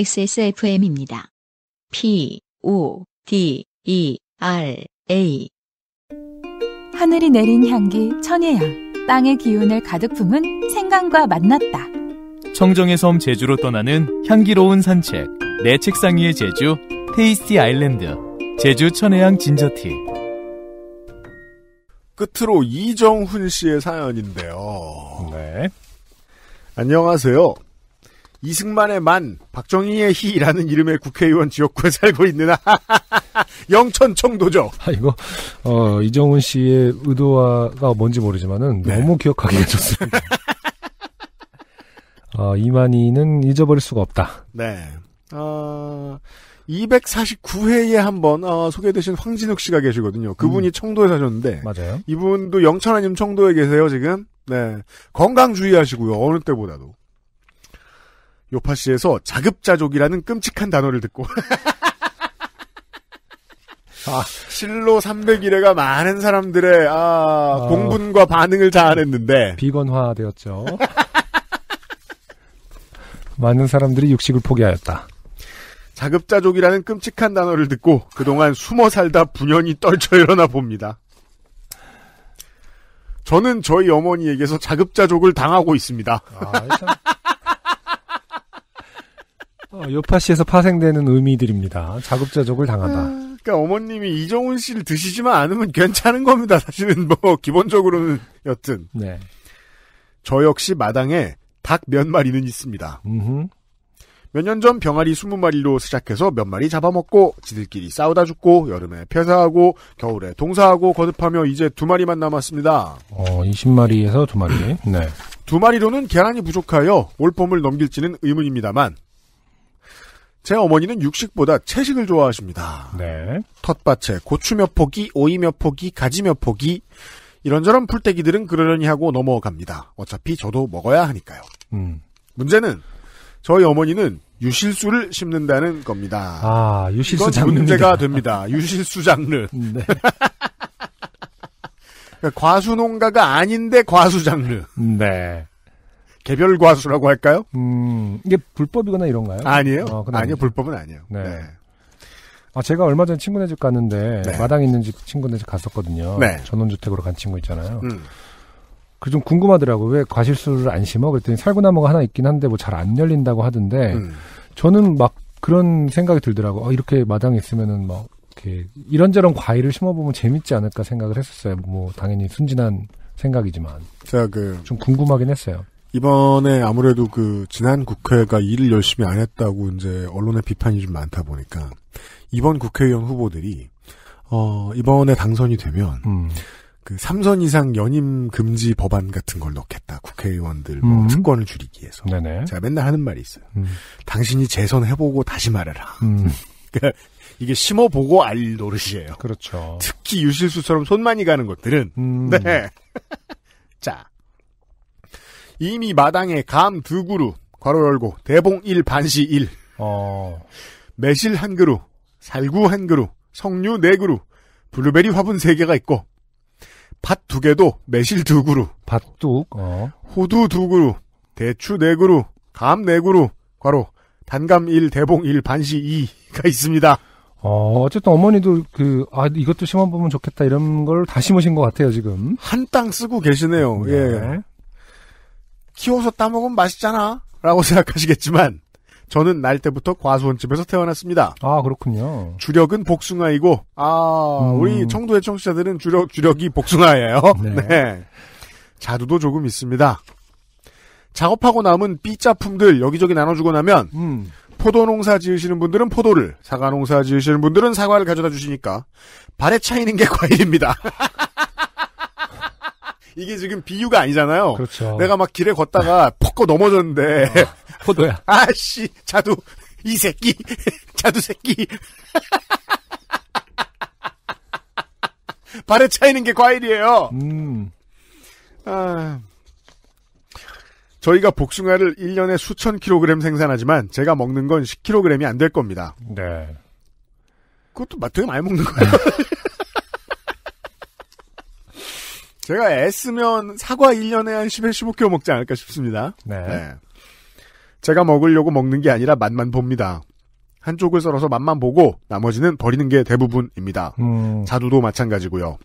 XSFM입니다. P, O, D, E, R, A. 하늘이 내린 향기 천혜향. 땅의 기운을 가득 품은 생강과 만났다. 청정의 섬 제주로 떠나는 향기로운 산책. 내 책상 위의 제주, 테이스티 아일랜드. 제주 천혜향 진저티. 끝으로 이정훈 씨의 사연인데요. 네. 안녕하세요. 이승만의 만, 박정희의 희라는 이름의 국회의원 지역구에 살고 있는 영천 청도죠. 아 이거 어, 이정훈 씨의 의도가 뭔지 모르지만은 네. 너무 기억하기가 좋습니다. 어, 이만희는 잊어버릴 수가 없다. 네. 어, 249회에 한번 어, 소개되신 황진욱 씨가 계시거든요. 그분이 음. 청도에 사셨는데 맞아요. 이분도 영천 아님 청도에 계세요 지금. 네. 건강 주의하시고요. 어느 때보다도. 요파 씨에서 자급자족이라는 끔찍한 단어를 듣고 아, 실로 3 0 0일회가 많은 사람들의 아, 어... 공분과 반응을 자아냈는데 비건화되었죠. 많은 사람들이 육식을 포기하였다. 자급자족이라는 끔찍한 단어를 듣고 그동안 숨어 살다 분연히 떨쳐 일어나 봅니다. 저는 저희 어머니에게서 자급자족을 당하고 있습니다. 아, 어, 요파씨에서 파생되는 의미들입니다. 자급자족을 당하다. 음... 그러니까 어머님이 이정훈 씨를 드시지만 않으면 괜찮은 겁니다. 사실은 뭐 기본적으로는 여튼. 네. 저 역시 마당에 닭 몇 마리는 있습니다. 몇 년 전 병아리 20마리로 시작해서 몇 마리 잡아먹고 지들끼리 싸우다 죽고 여름에 폐사하고 겨울에 동사하고 거듭하며 이제 두 마리만 남았습니다. 어, 20마리에서 두 마리. 네. 두 마리로는 계란이 부족하여 올 봄을 넘길지는 의문입니다만 제 어머니는 육식보다 채식을 좋아하십니다. 네. 텃밭에 고추 몇 포기, 오이 몇 포기, 가지 몇 포기 이런저런 풀떼기들은 그러려니 하고 넘어갑니다. 어차피 저도 먹어야 하니까요. 음. 문제는 저희 어머니는 유실수를 심는다는 겁니다. 아, 유실수 장르. 문제가 됩니다. 유실수 장르. 네. 그러니까 과수 농가가 아닌데 과수 장르. 네. 개별 과수라고 할까요? 음, 이게 불법이거나 이런가요? 아니에요. 어, 아니요, 불법은 아니에요. 네. 네. 아, 제가 얼마 전에 친구네 집 갔는데 네. 마당 있는 집 친구네 집 갔었거든요. 네. 전원주택으로 간 친구 있잖아요. 음. 그좀 궁금하더라고. 왜 과실수를 안 심어? 그랬더니 살구나무가 하나 있긴 한데 뭐 잘 안 열린다고 하던데 음. 저는 막 그런 생각이 들더라고. 어, 이렇게 마당에 있으면은 막 이렇게 이런저런 과일을 심어보면 재밌지 않을까 생각을 했었어요. 뭐 당연히 순진한 생각이지만. 제가 그. 좀 궁금하긴 했어요. 이번에 아무래도 그 지난 국회가 일을 열심히 안 했다고 이제 언론의 비판이 좀 많다 보니까 이번 국회의원 후보들이 어 이번에 당선이 되면 음. 그 3선 이상 연임 금지 법안 같은 걸 넣겠다. 국회의원들 뭐 음. 특권을 줄이기 위해서. 네네. 제가 맨날 하는 말이 있어요. 음. 당신이 재선해보고 다시 말해라. 음. 그니까 이게 심어보고 알 노릇이에요. 그렇죠. 특히 유실수처럼 손많이 가는 것들은. 음. 네. 자. 이미 마당에 감 두 그루, 괄호 열고, 대봉 1, 반시 1. 어. 매실 한 그루, 살구 한 그루, 석류 네 그루, 블루베리 화분 세 개가 있고, 밭 두 개도 매실 두 그루. 밭둑, 어. 호두 두 그루, 대추 네 그루, 감 네 그루, 괄호, 단감 1, 대봉 1, 반시 2가 있습니다. 어, 어쨌든 어머니도 그, 아, 이것도 심어보면 좋겠다, 이런 걸 다 심으신 것 같아요, 지금. 한 땅 쓰고 계시네요, 네. 예. 키워서 따먹으면 맛있잖아. 라고 생각하시겠지만, 저는 날 때부터 과수원집에서 태어났습니다. 아, 그렇군요. 주력은 복숭아이고, 아, 음. 우리 청도의 청취자들은 주력, 주력이 복숭아예요. 네. 네. 자두도 조금 있습니다. 작업하고 남은 삐짜품들 여기저기 나눠주고 나면, 음. 포도 농사 지으시는 분들은 포도를, 사과 농사 지으시는 분들은 사과를 가져다 주시니까, 발에 차이는 게 과일입니다. 이게 지금 비유가 아니잖아요. 그렇죠. 내가 막 길에 걷다가 폭거 넘어졌는데 어, 포도야. 아씨 자두 이 새끼 자두 새끼 발에 차이는 게 과일이에요. 음. 아. 저희가 복숭아를 1년에 수천 킬로그램 생산하지만 제가 먹는 건 1 0킬로그램이안 될 겁니다. 네. 그것도 되게 많이 먹는 거예요. 제가 애쓰면 사과 1년에 한 10에 15kg 먹지 않을까 싶습니다. 네. 네. 제가 먹으려고 먹는 게 아니라 맛만 봅니다. 한쪽을 썰어서 맛만 보고 나머지는 버리는 게 대부분입니다. 음. 자두도 마찬가지고요.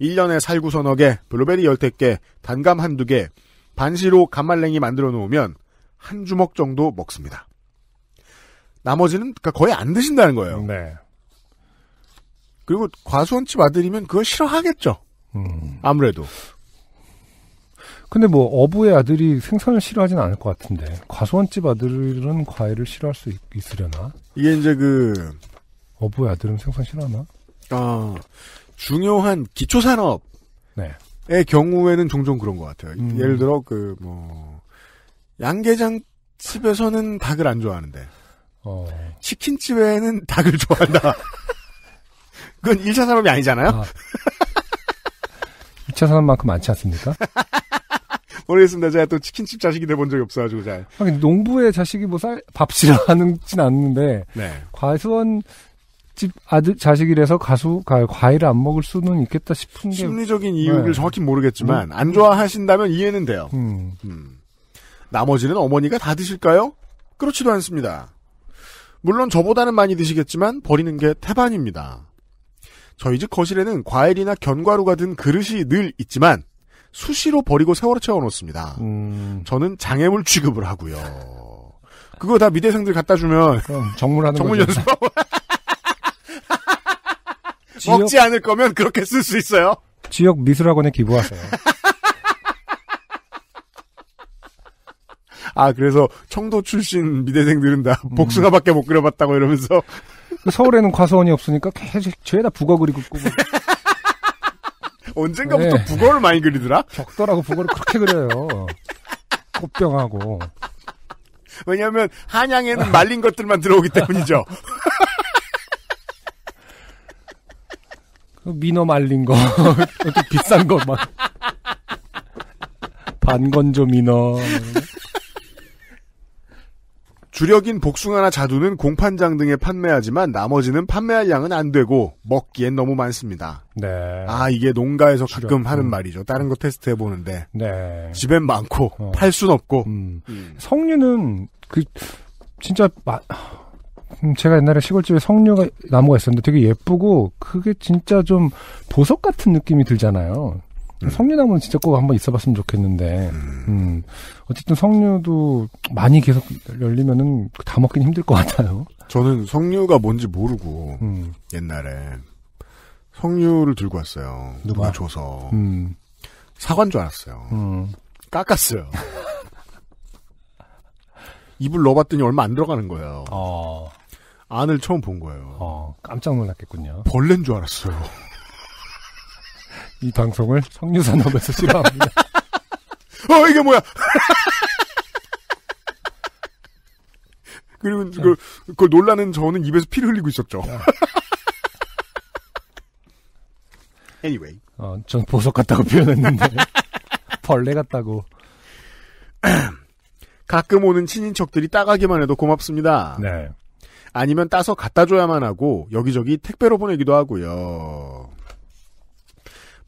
1년에 살구 서너 개, 블루베리 열댓 개, 단감 한두 개, 반시로 감말랭이 만들어 놓으면 한 주먹 정도 먹습니다. 나머지는 그러니까 거의 안 드신다는 거예요. 네. 그리고 과수원집 아들이면 그걸 싫어하겠죠. 음. 아무래도. 근데 뭐 어부의 아들이 생선을 싫어하진 않을 것 같은데 과수원집 아들은 과일을 싫어할 수 있, 있으려나? 이게 이제 그 어부의 아들은 생선 싫어하나? 아 중요한 기초 산업. 네. 의 경우에는 종종 그런 것 같아요. 음. 예를 들어 그 뭐 양계장 집에서는 닭을 안 좋아하는데 어. 치킨집에는 닭을 좋아한다. 그건 1차 산업이 아니잖아요. 아, 2차 산업만큼 많지 않습니까? 모르겠습니다. 제가 또 치킨집 자식이 돼 본 적이 없어가지고 잘. 하긴 농부의 자식이 뭐 쌀, 밥실을 하는진 않는데. 네. 과수원 집 아들, 자식이라서 가수, 가, 과일을 안 먹을 수는 있겠다 싶은 게. 심리적인 이유를 네. 정확히 모르겠지만, 음. 안 좋아하신다면 이해는 돼요. 음. 음. 나머지는 어머니가 다 드실까요? 그렇지도 않습니다. 물론 저보다는 많이 드시겠지만, 버리는 게 태반입니다. 저희 집 거실에는 과일이나 견과류가 든 그릇이 늘 있지만 수시로 버리고 세월을 채워놓습니다. 음. 저는 장애물 취급을 하고요. 그거 다 미대생들 갖다 주면 어, 정물하는 정물 연습 지역... 먹지 않을 거면 그렇게 쓸 수 있어요. 지역 미술학원에 기부하세요. 아 그래서 청도 출신 미대생들은 다 음. 복숭아밖에 못 그려봤다고 이러면서 서울에는 과수원이 없으니까 계속 죄다 북어 그리고 꾸고. 언젠가부터 네. 북어를 많이 그리더라? 적더라고 북어를 그렇게 그려요. 꽃병하고. 왜냐하면 한양에는 말린 것들만 들어오기 때문이죠. 그 민어 말린 거, 비싼 거 막. 반건조 민어. 주력인 복숭아나 자두는 공판장 등에 판매하지만 나머지는 판매할 양은 안 되고 먹기엔 너무 많습니다. 네. 아 이게 농가에서 가끔 주력. 하는 음. 말이죠. 다른 거 테스트해 보는데 네. 집엔 많고 어. 팔순 없고 음. 음. 석류는 그 진짜 마... 음, 제가 옛날에 시골집에 석류가 나무가 있었는데 되게 예쁘고 그게 진짜 좀 보석 같은 느낌이 들잖아요. 석류나무는 음. 진짜 꼭 한번 있어봤으면 좋겠는데, 음. 음. 어쨌든 석류도 많이 계속 열리면은 다 먹긴 힘들 것 같아요. 저는 석류가 뭔지 모르고, 음. 옛날에 석류를 들고 왔어요. 누가, 줘서. 음. 사과인 줄 알았어요. 음. 깎았어요. 입을 넣어봤더니 얼마 안 들어가는 거예요. 어. 안을 처음 본 거예요. 어, 깜짝 놀랐겠군요. 벌레인 줄 알았어요. 이 방송을 석류산업에서 싫어합니다. 어, 이게 뭐야! 그리고 그 그걸 놀라는 저는 입에서 피를 흘리고 있었죠. anyway. 어, 전 보석 같다고 표현했는데. 벌레 같다고. 가끔 오는 친인척들이 따가기만 해도 고맙습니다. 네. 아니면 따서 갖다 줘야만 하고 여기저기 택배로 보내기도 하고요.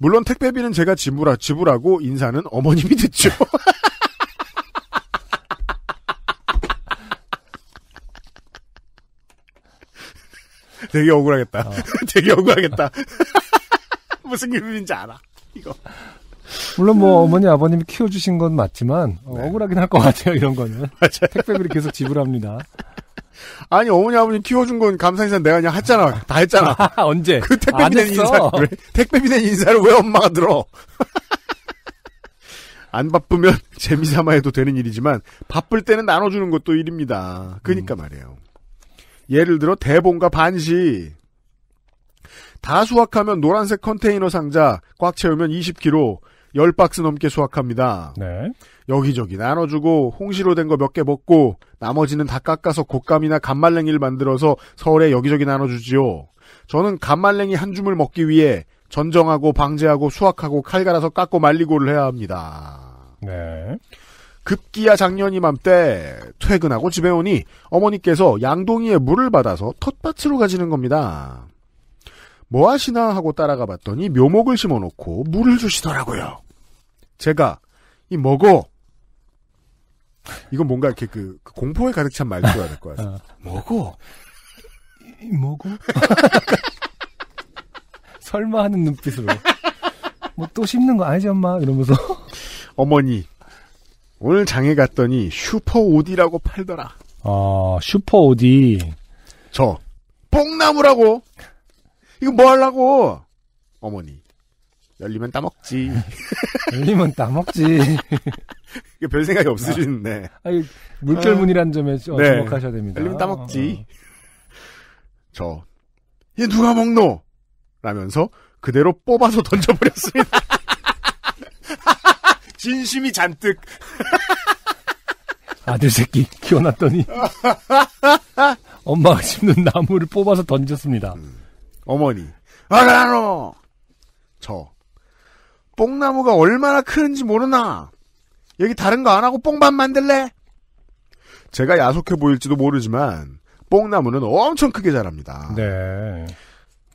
물론 택배비는 제가 지불하, 지불하고 인사는 어머님이 듣죠. 되게 억울하겠다. 어. 되게 억울하겠다. 무슨 기분인지 알아. 이거. 물론 뭐 어머니 아버님이 키워주신 건 맞지만 네. 억울하긴 할 것 같아요 이런 거는 맞아요. 택배비를 계속 지불합니다. 아니 어머니 아버님 키워준 건 감사 인사 내가 그냥 했잖아 다 했잖아 아, 언제 그 택배비 아, 는 인사 왜 택배비 는 인사를 왜 엄마가 들어 안 바쁘면 재미삼아 해도 되는 일이지만 바쁠 때는 나눠주는 것도 일입니다 그니까 음. 말이에요 예를 들어 대본과 반시 다 수확하면 노란색 컨테이너 상자 꽉 채우면 20kg 10박스 넘게 수확합니다 네. 여기저기 나눠주고 홍시로 된 거 몇 개 먹고 나머지는 다 깎아서 곶감이나 간말랭이를 만들어서 서울에 여기저기 나눠주지요. 저는 간말랭이 한 줌을 먹기 위해 전정하고 방제하고 수확하고 칼 갈아서 깎고 말리고를 해야 합니다. 네. 급기야 작년 이맘때 퇴근하고 집에 오니 어머니께서 양동이에 물을 받아서 텃밭으로 가지는 겁니다. 뭐 하시나 하고 따라가 봤더니 묘목을 심어놓고 물을 주시더라고요. 제가 이 먹어 이건 뭔가 이렇게 그, 그 공포에 가득 찬 말투가 될 거야. 어. 뭐고? 뭐고? 설마 하는 눈빛으로. 뭐 또 씹는 거 아니지 엄마? 이러면서. 어머니, 오늘 장에 갔더니 슈퍼 오디라고 팔더라. 아, 슈퍼 오디. 저, 뽕나무라고! 이거 뭐 하려고! 어머니, 열리면 따먹지. 열리면 따먹지. 별 생각이 없으신, 아, 네. 아니, 물결문이란 라 아. 점에 어, 네. 주목하셔야 됩니다. 열리면 따먹지. 어. 저, 얘 누가 먹노? 라면서 그대로 뽑아서 던져버렸습니다. 진심이 잔뜩. 아들 새끼 키워놨더니 엄마가 심는 나무를 뽑아서 던졌습니다. 음. 어머니, 아라노! 저, 뽕나무가 얼마나 크는지 모르나? 여기 다른 거 안 하고 뽕밥 만들래? 제가 야속해 보일지도 모르지만 뽕나무는 엄청 크게 자랍니다. 네.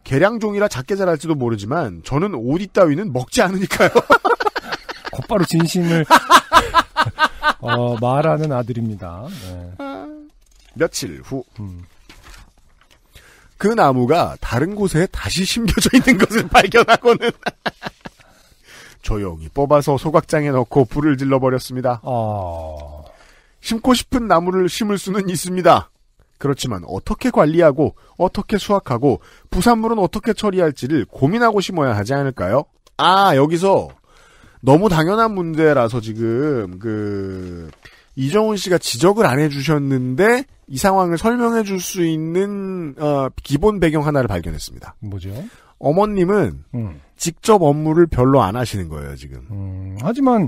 개량종이라 작게 자랄지도 모르지만 저는 오디 따위는 먹지 않으니까요. 곧바로 진심을 어, 말하는 아들입니다. 네. 며칠 후. 음. 그 나무가 다른 곳에 다시 심겨져 있는 것을 발견하고는 조용히 뽑아서 소각장에 넣고 불을 질러버렸습니다. 어... 심고 싶은 나무를 심을 수는 있습니다. 그렇지만 어떻게 관리하고 어떻게 수확하고 부산물은 어떻게 처리할지를 고민하고 심어야 하지 않을까요? 아 여기서 너무 당연한 문제라서 지금 그 이정훈 씨가 지적을 안 해주셨는데 이 상황을 설명해 줄 수 있는 어, 기본 배경 하나를 발견했습니다. 뭐죠? 어머님은 음. 직접 업무를 별로 안 하시는 거예요 지금. 음, 하지만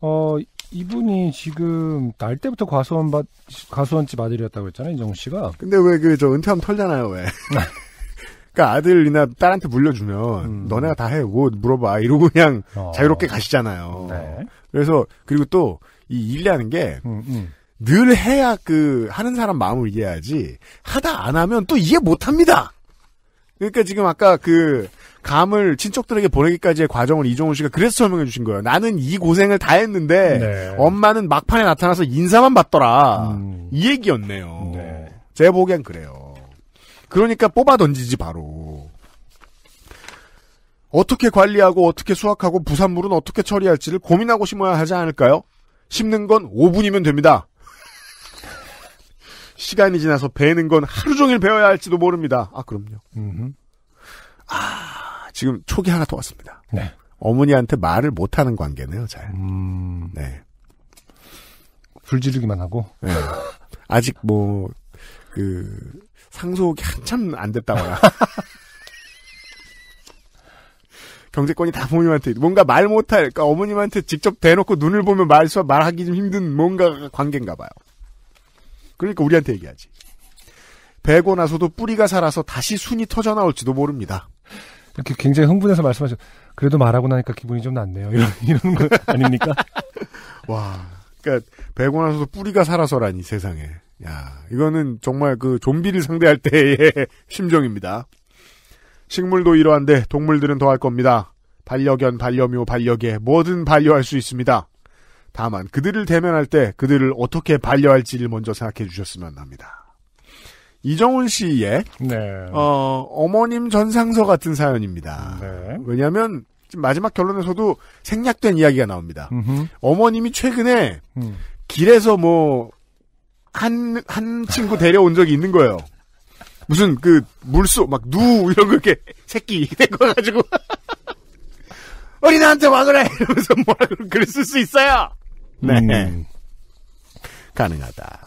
어, 이분이 지금 날 때부터 과수원 밭 과수원집 아들이었다고 했잖아요 이정 씨가. 근데 왜 그 저 은퇴하면 털잖아요 왜. 그니까 아들이나 딸한테 물려주면 음. 너네가 다 해. 뭐 물어봐. 이러고 그냥 어. 자유롭게 가시잖아요. 네. 그래서 그리고 또 이 일이라는 게늘 음, 음. 해야 그 하는 사람 마음을 이해하지 하다 안 하면 또 이해 못 합니다. 그러니까 지금 아까 그 감을 친척들에게 보내기까지의 과정을 이종훈 씨가 그래서 설명해 주신 거예요. 나는 이 고생을 다 했는데 네. 엄마는 막판에 나타나서 인사만 받더라. 음. 이 얘기였네요. 네. 제 보기엔 그래요. 그러니까 뽑아 던지지 바로. 어떻게 관리하고 어떻게 수확하고 부산물은 어떻게 처리할지를 고민하고 심어야 하지 않을까요? 심는 건 5분이면 됩니다. 시간이 지나서 배는 건 하루 종일 배워야 할지도 모릅니다. 아 그럼요. 음흠. 아 지금 초기 하나 더 왔습니다. 네. 어머니한테 말을 못하는 관계네요, 잘. 음... 네. 불 지르기만 하고. 네. 아직 뭐, 그, 상속이 한참 안 됐다거나. 경제권이 다 부모님한테, 뭔가 말 못할, 그러니까 어머님한테 직접 대놓고 눈을 보면 말수와 말하기 좀 힘든 뭔가 관계인가 봐요. 그러니까 우리한테 얘기하지. 배고 나서도 뿌리가 살아서 다시 순이 터져나올지도 모릅니다. 이렇게 굉장히 흥분해서 말씀하셨. 그래도 말하고 나니까 기분이 좀 낫네요. 이런 이런 거 아닙니까? 와, 그러니까 배고 나서도 뿌리가 살아서라니 세상에. 야, 이거는 정말 그 좀비를 상대할 때의 심정입니다. 식물도 이러한데 동물들은 더할 겁니다. 반려견, 반려묘, 반려개 뭐든 반려할 수 있습니다. 다만 그들을 대면할 때 그들을 어떻게 반려할지를 먼저 생각해 주셨으면 합니다. 이정훈 씨의 네. 어, 어머님 전상서 같은 사연입니다. 네. 왜냐하면 마지막 결론에서도 생략된 이야기가 나옵니다. 음흠. 어머님이 최근에 음. 길에서 뭐 한 한 친구 데려온 적이 있는 거예요. 무슨 그 물소 막누 이런 거 이렇게 새끼 된 거 가지고 어린아한테와 그래 이러면서 뭐라 고 그랬을 수 있어요. 네. 음. 가능하다.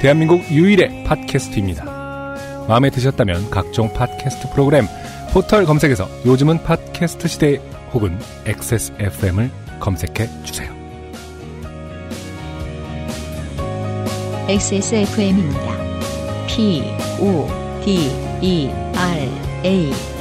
대한민국 유일의 팟캐스트입니다. 마음에 드셨다면 각종 팟캐스트 프로그램 포털 검색에서 요즘은 팟캐스트 시대 혹은 XSFM을 검색해 주세요. XSFM입니다. P O D E R A